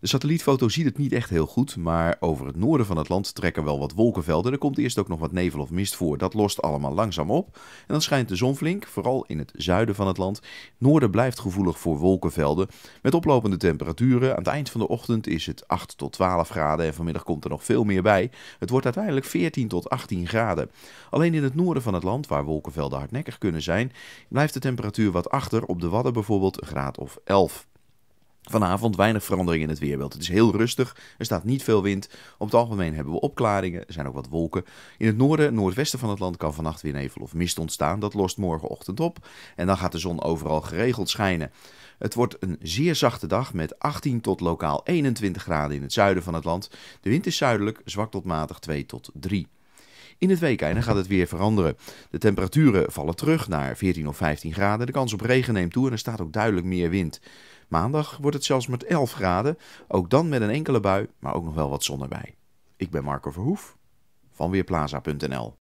De satellietfoto ziet het niet echt heel goed, maar over het noorden van het land trekken wel wat wolkenvelden. Er komt eerst ook nog wat nevel of mist voor. Dat lost allemaal langzaam op. En dan schijnt de zon flink, vooral in het zuiden van het land. Noorden blijft gevoelig voor wolkenvelden. Met oplopende temperaturen. Aan het eind van de ochtend is het 8 tot 12 graden en vanmiddag komt er nog veel meer bij. Het wordt uiteindelijk 14 tot 18 graden. Alleen in het noorden van het land, waar wolkenvelden hardnekkig kunnen zijn, blijft de temperatuur wat achter. Op de Wadden bijvoorbeeld een graad of 11. Vanavond weinig verandering in het weerbeeld. Het is heel rustig, er staat niet veel wind. Op het algemeen hebben we opklaringen, er zijn ook wat wolken. In het noorden, noordwesten van het land kan vannacht weer of mist ontstaan. Dat lost morgenochtend op en dan gaat de zon overal geregeld schijnen. Het wordt een zeer zachte dag met 18 tot lokaal 21 graden in het zuiden van het land. De wind is zuidelijk, zwak tot matig 2 tot 3. In het weekende gaat het weer veranderen. De temperaturen vallen terug naar 14 of 15 graden. De kans op regen neemt toe en er staat ook duidelijk meer wind. Maandag wordt het zelfs met 11 graden, ook dan met een enkele bui, maar ook nog wel wat zon erbij. Ik ben Marco Verhoef van Weerplaza.nl.